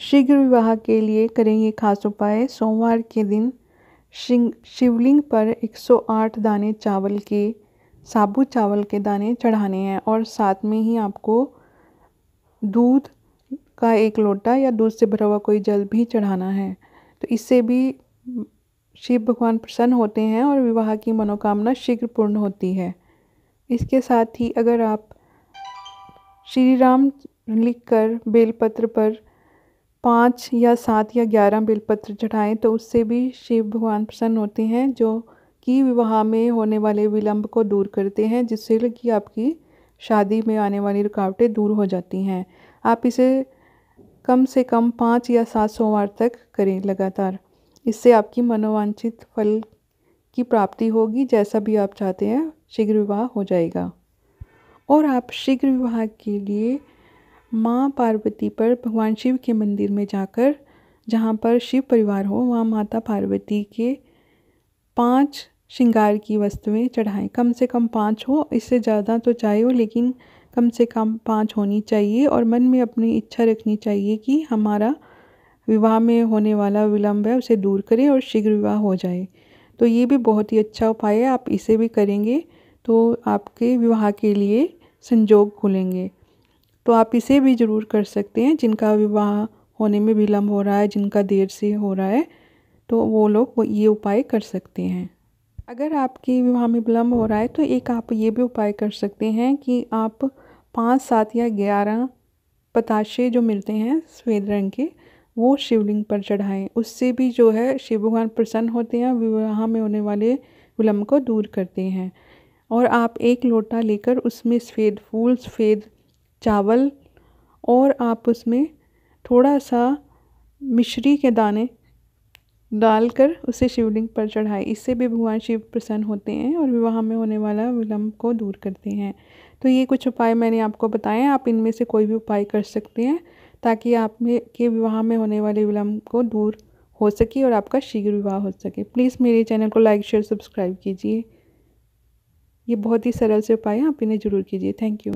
शीघ्र विवाह के लिए करें ये खास उपाय सोमवार के दिन शिवलिंग पर 108 दाने चावल के साबुत चावल के दाने चढ़ाने हैं और साथ में ही आपको दूध का एक लोटा या दूध से भरा हुआ कोई जल भी चढ़ाना है तो इससे भी शिव भगवान प्रसन्न होते हैं और विवाह की मनोकामना शीघ्र पूर्ण होती है इसके साथ ही अगर आप श्री राम लिख कर बेलपत्र पर पाँच या सात या ग्यारह बिलपत्र चढ़ाएं तो उससे भी शिव भगवान प्रसन्न होते हैं जो कि विवाह में होने वाले विलंब को दूर करते हैं जिससे कि आपकी शादी में आने वाली रुकावटें दूर हो जाती हैं आप इसे कम से कम पाँच या सात सोमवार तक करें लगातार इससे आपकी मनोवांछित फल की प्राप्ति होगी जैसा भी आप चाहते हैं शीघ्र विवाह हो जाएगा और आप शीघ्र विवाह के लिए माँ पार्वती पर भगवान शिव के मंदिर में जाकर जहाँ पर शिव परिवार हो वहाँ माता पार्वती के पांच श्रृंगार की वस्तुएं चढ़ाएं कम से कम पांच हो इससे ज़्यादा तो चाहे हो लेकिन कम से कम पांच होनी चाहिए और मन में अपनी इच्छा रखनी चाहिए कि हमारा विवाह में होने वाला विलम्ब है उसे दूर करें और शीघ्र विवाह हो जाए तो ये भी बहुत ही अच्छा उपाय है आप इसे भी करेंगे तो आपके विवाह के लिए संजोग खुलेंगे तो आप इसे भी ज़रूर कर सकते हैं जिनका विवाह होने में विलम्ब हो रहा है जिनका देर से हो रहा है तो वो लोग वो ये उपाय कर सकते हैं अगर आपके विवाह में विलम्ब हो रहा है तो एक आप ये भी उपाय कर सकते हैं कि आप पाँच सात या ग्यारह पताशे जो मिलते हैं सफ़ेद रंग के वो शिवलिंग पर चढ़ाएं उससे भी जो है शिव भगवान प्रसन्न होते हैं विवाह में होने वाले विलम्ब को दूर करते हैं और आप एक लोटा लेकर उसमें सफ़ेद फूल सफ़ेद चावल और आप उसमें थोड़ा सा मिश्री के दाने डालकर उसे शिवलिंग पर चढ़ाए इससे भी भगवान शिव प्रसन्न होते हैं और विवाह में होने वाला विलम्ब को दूर करते हैं तो ये कुछ उपाय मैंने आपको बताए आप इनमें से कोई भी उपाय कर सकते हैं ताकि आप में के विवाह में होने वाले विलम्ब को दूर हो सके और आपका शीघ्र विवाह हो सके प्लीज़ मेरे चैनल को लाइक शेयर सब्सक्राइब कीजिए ये बहुत ही सरल से उपाय हैं आप इन्हें ज़रूर कीजिए थैंक यू